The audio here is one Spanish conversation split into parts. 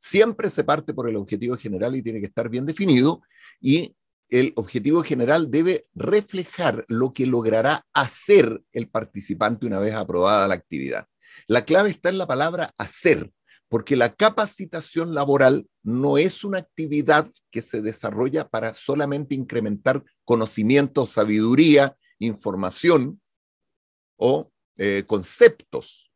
Siempre se parte por el objetivo general y tiene que estar bien definido y el objetivo general debe reflejar lo que logrará hacer el participante una vez aprobada la actividad. La clave está en la palabra hacer, porque la capacitación laboral no es una actividad que se desarrolla para solamente incrementar conocimiento, sabiduría, información o eh, conceptos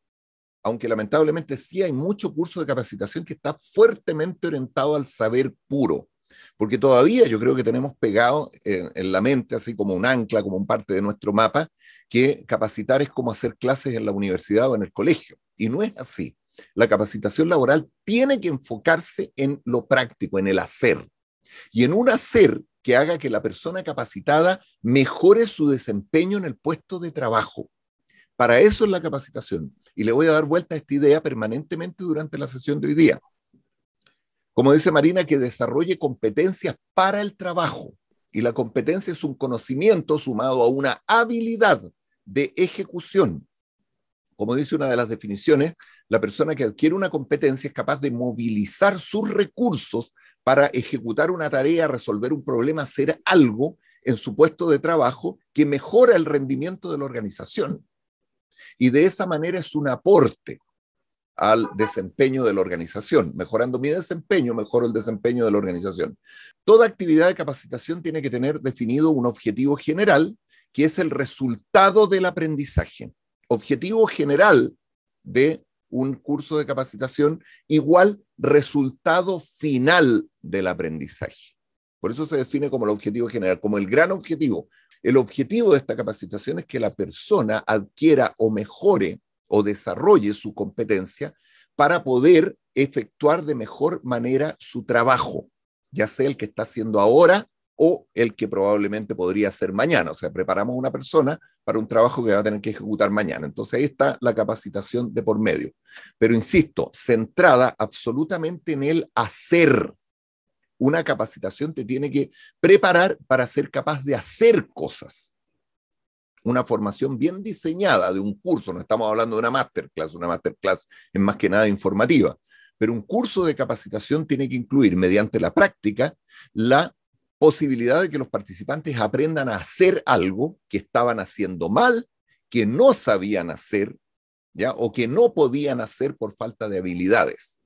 aunque lamentablemente sí hay mucho curso de capacitación que está fuertemente orientado al saber puro, porque todavía yo creo que tenemos pegado en, la mente, así como un ancla, como parte de nuestro mapa, que capacitar es como hacer clases en la universidad o en el colegio, y no es así. La capacitación laboral tiene que enfocarse en lo práctico, en el hacer, y en un hacer que haga que la persona capacitada mejore su desempeño en el puesto de trabajo. Para eso es la capacitación. Y le voy a dar vuelta a esta idea permanentemente durante la sesión de hoy día. Como dice Marina, que desarrolle competencias para el trabajo. Y la competencia es un conocimiento sumado a una habilidad de ejecución. Como dice una de las definiciones, la persona que adquiere una competencia es capaz de movilizar sus recursos para ejecutar una tarea, resolver un problema, hacer algo en su puesto de trabajo que mejora el rendimiento de la organización y de esa manera es un aporte al desempeño de la organización. Mejorando mi desempeño, mejoro el desempeño de la organización. Toda actividad de capacitación tiene que tener definido un objetivo general, que es el resultado del aprendizaje. Objetivo general de un curso de capacitación igual resultado final del aprendizaje. Por eso se define como el objetivo general, como el gran objetivo. El objetivo de esta capacitación es que la persona adquiera o mejore o desarrolle su competencia para poder efectuar de mejor manera su trabajo, ya sea el que está haciendo ahora o el que probablemente podría hacer mañana. O sea, preparamos una persona para un trabajo que va a tener que ejecutar mañana. Entonces ahí está la capacitación de por medio. Pero insisto, centrada absolutamente en el hacer, una capacitación te tiene que preparar para ser capaz de hacer cosas. Una formación bien diseñada de un curso, no estamos hablando de una masterclass, una masterclass es más que nada informativa, pero un curso de capacitación tiene que incluir mediante la práctica la posibilidad de que los participantes aprendan a hacer algo que estaban haciendo mal, que no sabían hacer, ¿ya? o que no podían hacer por falta de habilidades.